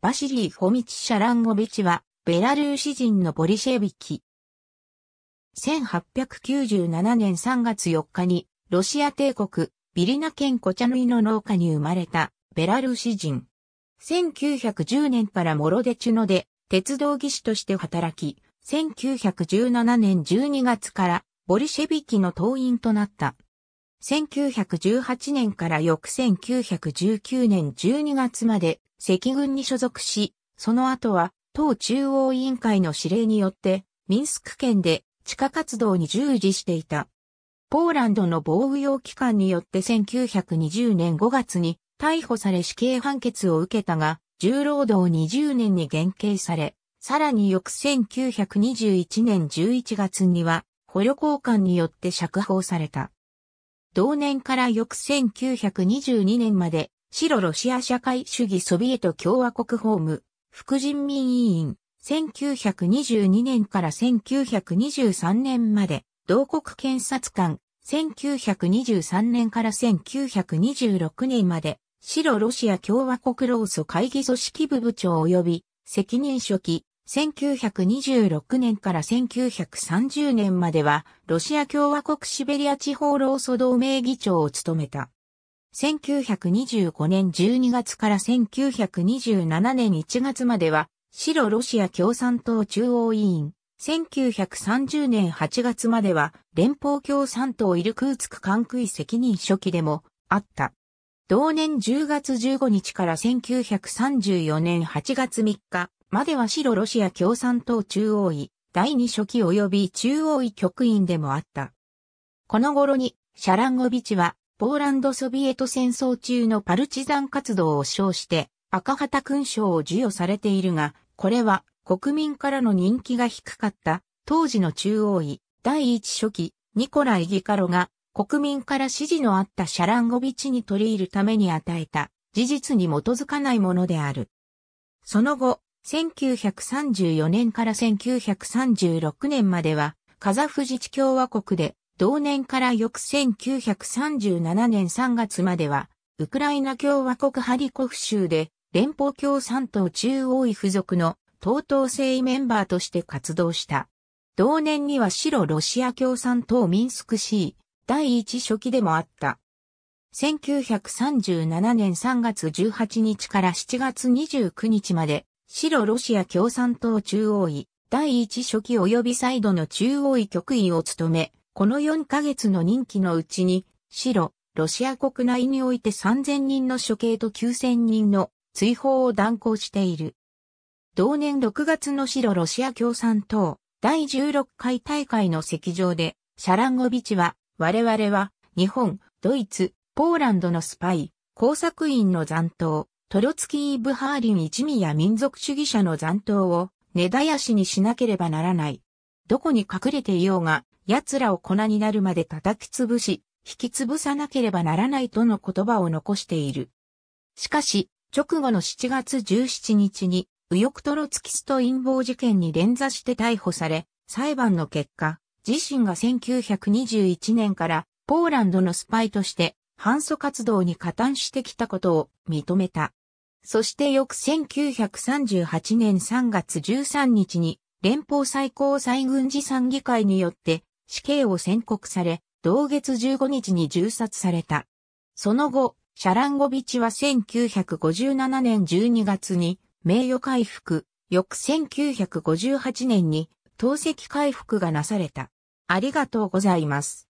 バシリー・ホミチ・シャランゴビチは、ベラルーシ人のボリシェビキ。1897年3月4日に、ロシア帝国、ビリナ県コチャヌイの農家に生まれた、ベラルーシ人。1910年からモロデチュノで、鉄道技師として働き、1917年12月から、ボリシェビキの党員となった。1918年から翌1919年12月まで赤軍に所属し、その後は党中央委員会の指令によってミンスク県で地下活動に従事していた。ポーランドの防御用機関によって1920年5月に逮捕され死刑判決を受けたが、重労働20年に減刑され、さらに翌1921年11月には、捕虜交換によって釈放された。同年から翌1922年まで、白ロシア社会主義ソビエト共和国法務、副人民委員、1922年から1923年まで、同国検察官、1923年から1926年まで、白ロシア共和国労組会議組織部部長及び責任書記、1926年から1930年までは、ロシア共和国シベリア地方労組同盟議長を務めた。1925年12月から1927年1月までは、白ロシア共産党中央委員。1930年8月までは、連邦共産党イルクーツク管区責任初期でもあった。同年10月15日から1934年8月3日、までは白ロシア共産党中央委、第二書記及び中央委局員でもあった。この頃に、シャランゴビチは、ポーランドソビエト戦争中のパルチザン活動を称して、赤旗勲章を授与されているが、これは国民からの人気が低かった、当時の中央委、第一書記、ニコライ・ギカロが、国民から支持のあったシャランゴビチに取り入るために与えた、事実に基づかないものである。その後、1934年から1936年までは、カザフ自治共和国で、同年から翌1937年3月までは、ウクライナ共和国ハリコフ州で、連邦共産党中央位付属の東東政位メンバーとして活動した。同年には白ロシア共産党ミンスク C 第一初期でもあった。1937年3月18日から7月29日まで白ロシア共産党中央委、第一書記及び再度の中央委局委を務め、この4ヶ月の任期のうちに、白、ロシア国内において3000人の処刑と9000人の追放を断行している。同年6月の白ロシア共産党第16回大会の席上で、シャランゴビチは、我々は、日本、ドイツ、ポーランドのスパイ、工作員の残党、トロツキー・ブハーリン一味や民族主義者の残党を根絶やしにしなければならない。どこに隠れていようが、奴らを粉になるまで叩き潰し、引き潰さなければならないとの言葉を残している。しかし、直後の7月17日に、右翼トロツキスト陰謀事件に連座して逮捕され、裁判の結果、自身が1921年からポーランドのスパイとして反訴活動に加担してきたことを認めた。そして翌1938年3月13日に連邦最高裁軍事参議会によって死刑を宣告され、同月15日に銃殺された。その後、シャランゴビチは1957年12月に名誉回復、翌1958年に投石回復がなされた。ありがとうございます。